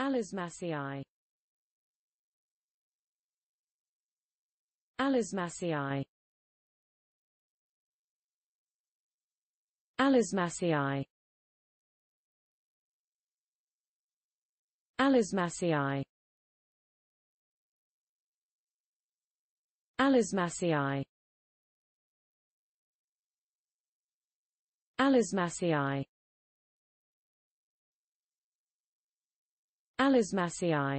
Alasmasii Alasmasii Alasmasii Alasmasii Alasmasii Alasmasii Alismasii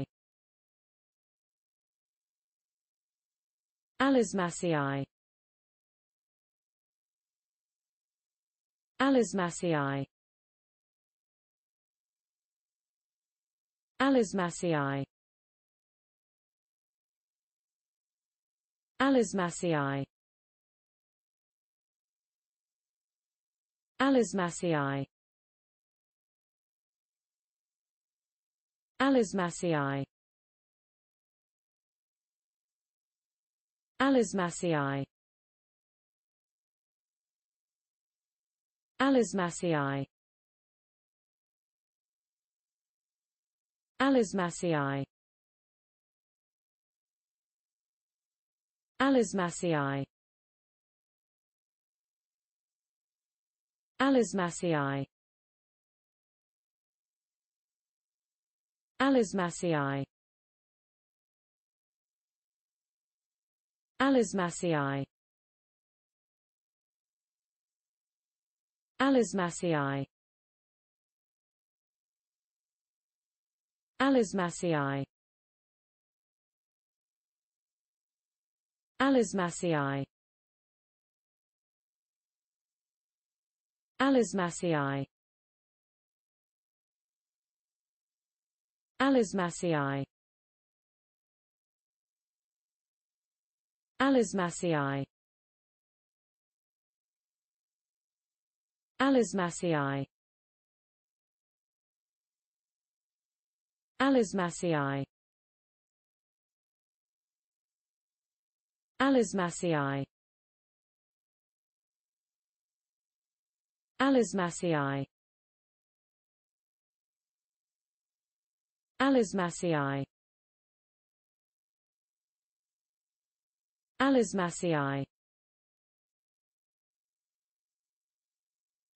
Alismasii Alismasii Alismasii Alismasii Alismasii Alismasii Alismasii Alismasii Alismasii Alismasii Alismasii Alismasii Alismasii Alismasii Alismasii Alismasii Alismasii Alismasii Alismasii Alismasii Alismasii Alismasii Alismasii Alismasii Alismasii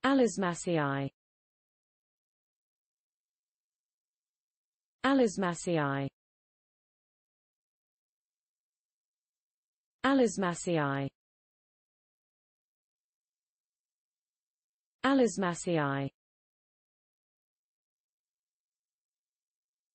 Alismasii Alismasii Alismasii Alismasii